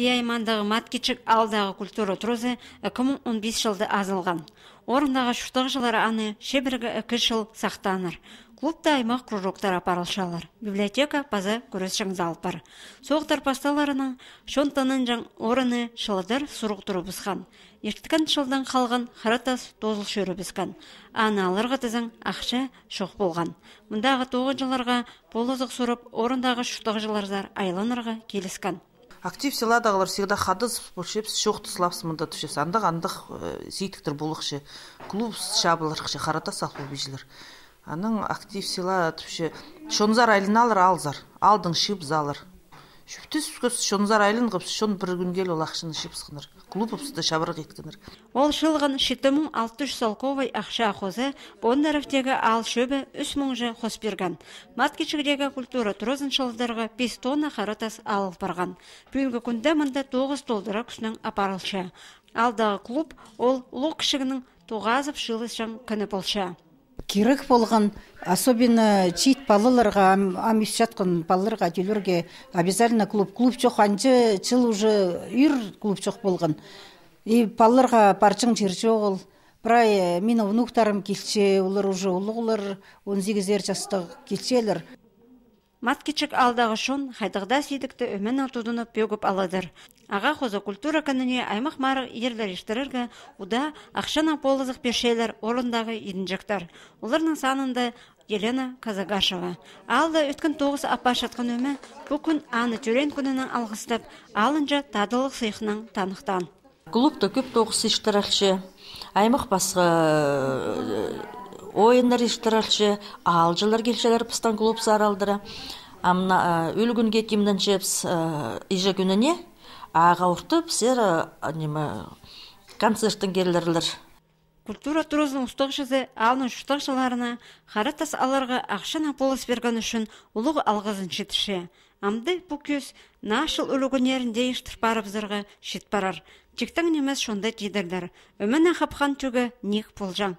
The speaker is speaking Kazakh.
аймандагы маткичек алдағы культура трозы 2015 жылды азылған. Орындағы шуртығы жылары аны шебіргі үкі жыл сақтанар. Клубта аймақ кружоктар апарылшалар. библиотека паза көрөс алып бар Соқтар пасталарының шонтанын жаң орыны шылыдыр суруктуру бұсқан. Ертікін жылдан қалған қаратас тозыл шөрі бұсқан. аны алырға тізің ақша шоқ болған Мұндағы тоғы жыларға болызық сұрып орындағы шұтық жыларзар айланырға келіскен актив селадағылар всегда хадыс бұлшепс шоқты слапс мында түшепс андық андық э, сейтіктір болықшы клуб шабылырқшы, қарата бұл бежілер аның актив села түпше шонзар айлиналар алзар алдың шип залыр шүптес көс шонзар айлын қып шон бір күнгел ол ақшыны шипсқыныр клубовсты шабырық еткінір ол шылғын шитімін алты жүз солковый ақша қозы бондаровтегі ал шөбі үш мың қос берген. маткичигдегі культура шылдырғы бес тонна харатас алып барған бүгінгі күнде мында тоғыз толдыра күсінің апарылшы алдағы клуб ол ұлы кішігінің тоғазып шылышың күні болшы керек болған особенно чит балаларга амис жатқан балаларга обязательно клуб клуб жок анчы жыл уже үйр клуб жоқ болған. и балаларга барчың жер жок ол бирай менин внуктарым келче олар уже улугулар он жастық жаста келчелер маткичек алдағы шон хайдығда едікті өмен алтудыны пеугіп аладыр Аға хоза культура каныне аймак мары ұда уда акшана полызык орындағы орындағы иринжектер оларның санында елена казагашева ал да өткөн тогуз апа өмі, өме күн аны түрен күнінің алғыстып, алынжа тадылық сыйхынан таныктан клубта көп тогуз иштиракчы аймак ойындар иштиралчы ал жылдар келчелер пыстан клуб саралдыра амна үлгүн кетимден жепс иже күнүне ага уртуп сер неме концерттен келерлер культура туризм устакшызы анын штакшыларына харатас аларга Ақша Наполос берген үшін улуг алғызын жетіше. амды бу көз нашыл үлүгүнерин дейиштирпарыбызырга шит барар Тектің немес шонда жидерлер өмүн ахапхан түгө ник болжаң